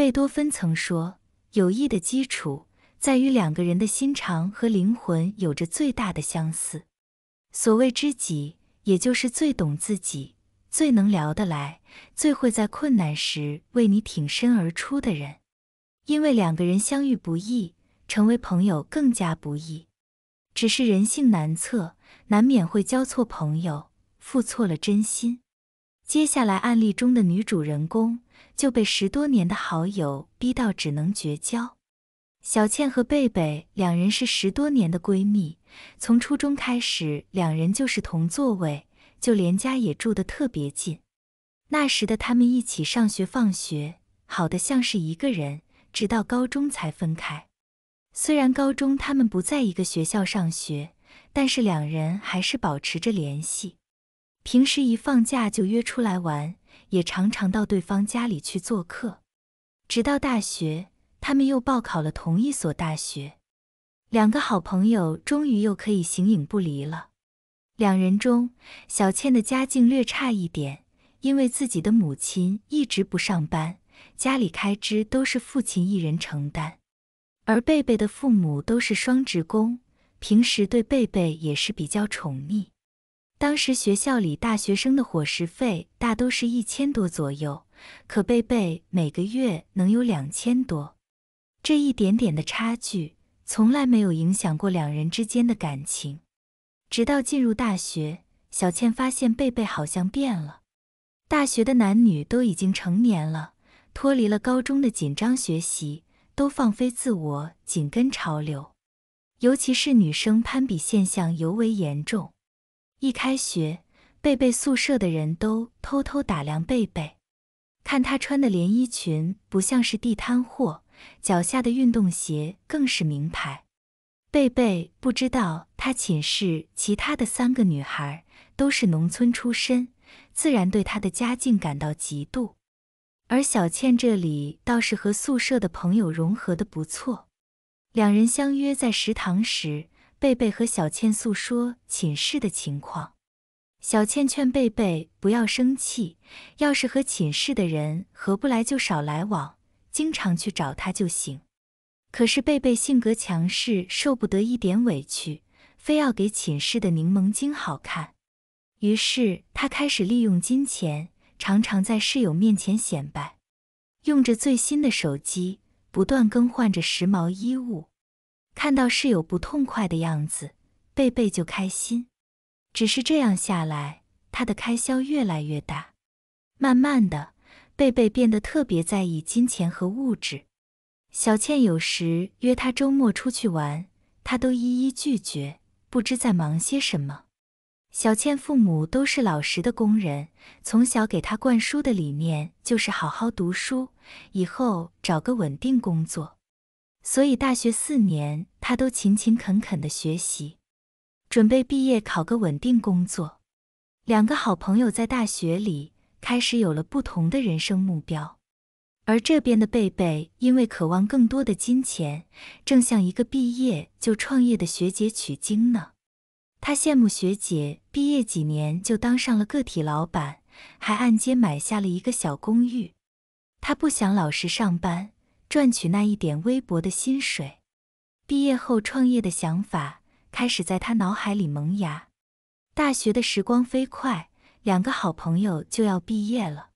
贝多芬曾说：“友谊的基础在于两个人的心肠和灵魂有着最大的相似。所谓知己，也就是最懂自己、最能聊得来、最会在困难时为你挺身而出的人。因为两个人相遇不易，成为朋友更加不易。只是人性难测，难免会交错朋友，付错了真心。”接下来案例中的女主人公。就被十多年的好友逼到只能绝交。小倩和贝贝两人是十多年的闺蜜，从初中开始，两人就是同座位，就连家也住得特别近。那时的他们一起上学、放学，好的像是一个人，直到高中才分开。虽然高中他们不在一个学校上学，但是两人还是保持着联系，平时一放假就约出来玩。也常常到对方家里去做客，直到大学，他们又报考了同一所大学，两个好朋友终于又可以形影不离了。两人中，小倩的家境略差一点，因为自己的母亲一直不上班，家里开支都是父亲一人承担；而贝贝的父母都是双职工，平时对贝贝也是比较宠溺。当时学校里大学生的伙食费大都是一千多左右，可贝贝每个月能有两千多，这一点点的差距从来没有影响过两人之间的感情。直到进入大学，小倩发现贝贝好像变了。大学的男女都已经成年了，脱离了高中的紧张学习，都放飞自我，紧跟潮流，尤其是女生攀比现象尤为严重。一开学，贝贝宿舍的人都偷偷打量贝贝，看她穿的连衣裙不像是地摊货，脚下的运动鞋更是名牌。贝贝不知道她寝室其他的三个女孩都是农村出身，自然对她的家境感到嫉妒。而小倩这里倒是和宿舍的朋友融合的不错，两人相约在食堂时。贝贝和小倩诉说寝室的情况，小倩劝贝贝不要生气，要是和寝室的人合不来，就少来往，经常去找他就行。可是贝贝性格强势，受不得一点委屈，非要给寝室的柠檬精好看。于是他开始利用金钱，常常在室友面前显摆，用着最新的手机，不断更换着时髦衣物。看到室友不痛快的样子，贝贝就开心。只是这样下来，他的开销越来越大。慢慢的，贝贝变得特别在意金钱和物质。小倩有时约他周末出去玩，他都一一拒绝，不知在忙些什么。小倩父母都是老实的工人，从小给他灌输的理念就是好好读书，以后找个稳定工作。所以，大学四年，他都勤勤恳恳的学习，准备毕业考个稳定工作。两个好朋友在大学里开始有了不同的人生目标，而这边的贝贝因为渴望更多的金钱，正向一个毕业就创业的学姐取经呢。他羡慕学姐毕业几年就当上了个体老板，还按揭买下了一个小公寓。他不想老实上班。赚取那一点微薄的薪水，毕业后创业的想法开始在他脑海里萌芽。大学的时光飞快，两个好朋友就要毕业了。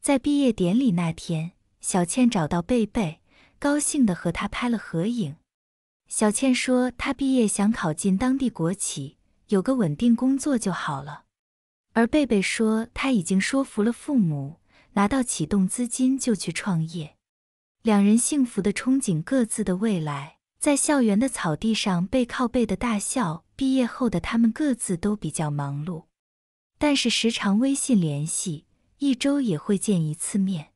在毕业典礼那天，小倩找到贝贝，高兴的和他拍了合影。小倩说：“她毕业想考进当地国企，有个稳定工作就好了。”而贝贝说：“他已经说服了父母，拿到启动资金就去创业。”两人幸福的憧憬各自的未来，在校园的草地上背靠背的大笑。毕业后的他们各自都比较忙碌，但是时常微信联系，一周也会见一次面。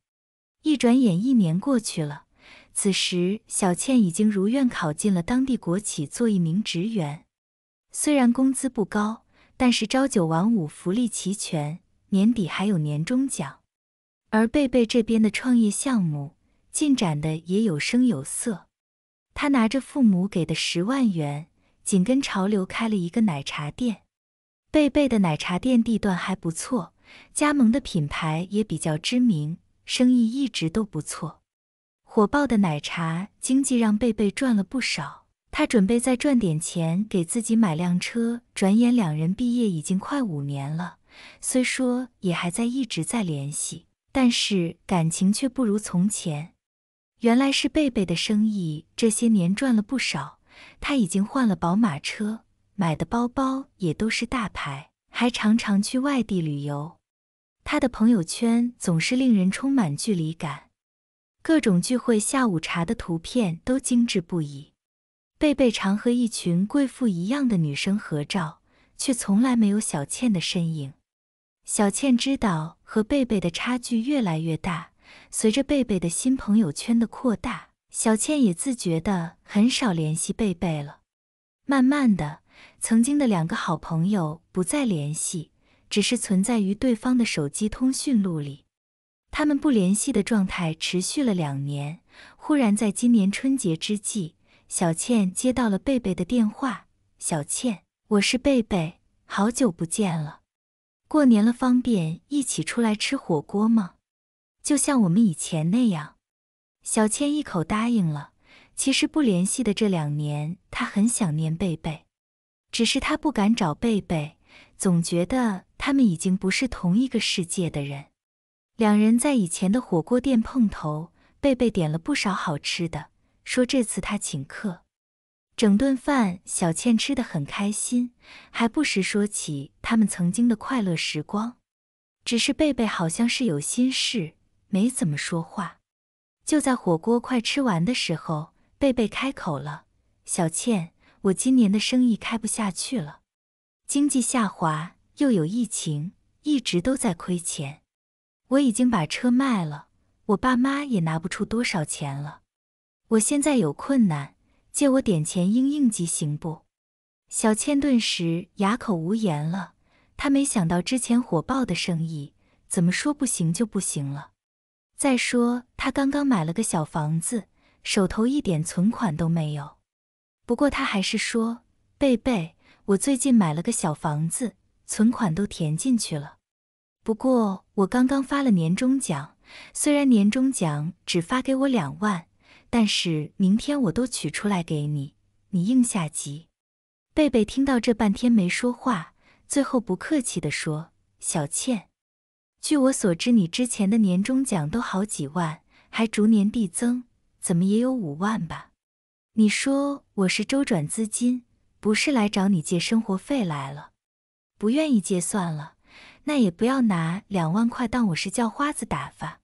一转眼一年过去了，此时小倩已经如愿考进了当地国企做一名职员，虽然工资不高，但是朝九晚五，福利齐全，年底还有年终奖。而贝贝这边的创业项目。进展的也有声有色，他拿着父母给的十万元，紧跟潮流开了一个奶茶店。贝贝的奶茶店地段还不错，加盟的品牌也比较知名，生意一直都不错。火爆的奶茶经济让贝贝赚了不少，他准备再赚点钱给自己买辆车。转眼两人毕业已经快五年了，虽说也还在一直在联系，但是感情却不如从前。原来是贝贝的生意这些年赚了不少，他已经换了宝马车，买的包包也都是大牌，还常常去外地旅游。他的朋友圈总是令人充满距离感，各种聚会、下午茶的图片都精致不已。贝贝常和一群贵妇一样的女生合照，却从来没有小倩的身影。小倩知道和贝贝的差距越来越大。随着贝贝的新朋友圈的扩大，小倩也自觉的很少联系贝贝了。慢慢的，曾经的两个好朋友不再联系，只是存在于对方的手机通讯录里。他们不联系的状态持续了两年。忽然，在今年春节之际，小倩接到了贝贝的电话：“小倩，我是贝贝，好久不见了，过年了，方便一起出来吃火锅吗？”就像我们以前那样，小倩一口答应了。其实不联系的这两年，她很想念贝贝，只是她不敢找贝贝，总觉得他们已经不是同一个世界的人。两人在以前的火锅店碰头，贝贝点了不少好吃的，说这次他请客。整顿饭，小倩吃的很开心，还不时说起他们曾经的快乐时光。只是贝贝好像是有心事。没怎么说话，就在火锅快吃完的时候，贝贝开口了：“小倩，我今年的生意开不下去了，经济下滑又有疫情，一直都在亏钱。我已经把车卖了，我爸妈也拿不出多少钱了。我现在有困难，借我点钱应应急，行不？”小倩顿时哑口无言了。她没想到之前火爆的生意，怎么说不行就不行了。再说，他刚刚买了个小房子，手头一点存款都没有。不过他还是说：“贝贝，我最近买了个小房子，存款都填进去了。不过我刚刚发了年终奖，虽然年终奖只发给我两万，但是明天我都取出来给你，你应下急。”贝贝听到这半天没说话，最后不客气地说：“小倩。”据我所知，你之前的年终奖都好几万，还逐年递增，怎么也有五万吧？你说我是周转资金，不是来找你借生活费来了？不愿意借算了，那也不要拿两万块当我是叫花子打发。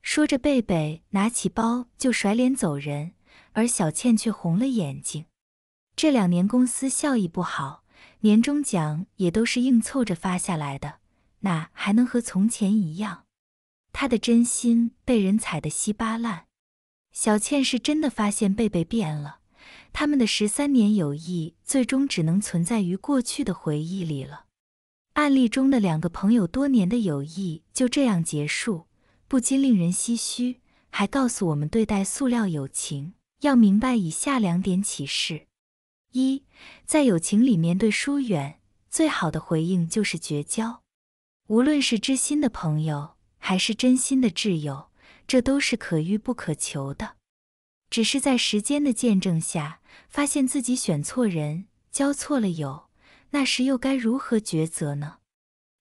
说着，贝贝拿起包就甩脸走人，而小倩却红了眼睛。这两年公司效益不好，年终奖也都是硬凑着发下来的。哪还能和从前一样？他的真心被人踩得稀巴烂。小倩是真的发现贝贝变了，他们的十三年友谊最终只能存在于过去的回忆里了。案例中的两个朋友多年的友谊就这样结束，不禁令人唏嘘。还告诉我们，对待塑料友情，要明白以下两点启示：一，在友情里面对疏远，最好的回应就是绝交。无论是知心的朋友，还是真心的挚友，这都是可遇不可求的。只是在时间的见证下，发现自己选错人，交错了友，那时又该如何抉择呢？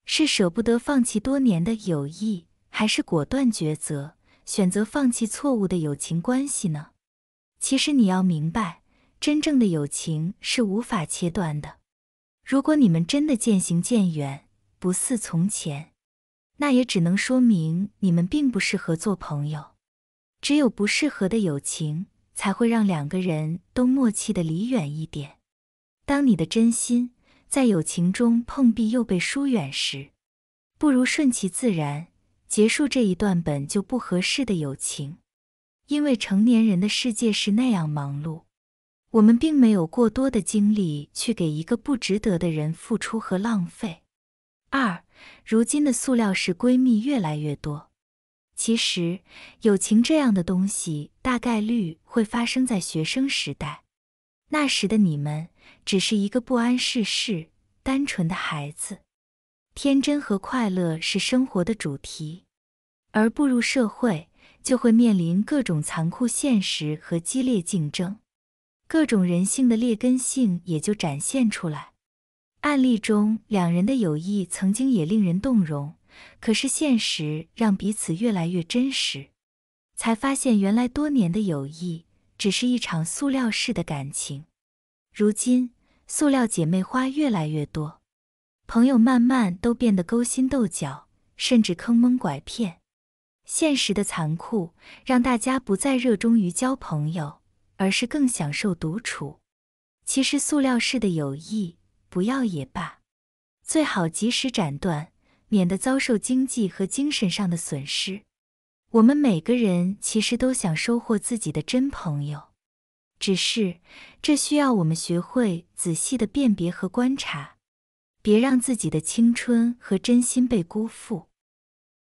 是舍不得放弃多年的友谊，还是果断抉择，选择放弃错误的友情关系呢？其实你要明白，真正的友情是无法切断的。如果你们真的渐行渐远，不似从前，那也只能说明你们并不适合做朋友。只有不适合的友情，才会让两个人都默契的离远一点。当你的真心在友情中碰壁又被疏远时，不如顺其自然，结束这一段本就不合适的友情。因为成年人的世界是那样忙碌，我们并没有过多的精力去给一个不值得的人付出和浪费。二如今的塑料式闺蜜越来越多，其实友情这样的东西大概率会发生在学生时代。那时的你们只是一个不谙世事、单纯的孩子，天真和快乐是生活的主题。而步入社会，就会面临各种残酷现实和激烈竞争，各种人性的劣根性也就展现出来。案例中两人的友谊曾经也令人动容，可是现实让彼此越来越真实，才发现原来多年的友谊只是一场塑料式的感情。如今塑料姐妹花越来越多，朋友慢慢都变得勾心斗角，甚至坑蒙拐骗。现实的残酷让大家不再热衷于交朋友，而是更享受独处。其实塑料式的友谊。不要也罢，最好及时斩断，免得遭受经济和精神上的损失。我们每个人其实都想收获自己的真朋友，只是这需要我们学会仔细的辨别和观察，别让自己的青春和真心被辜负。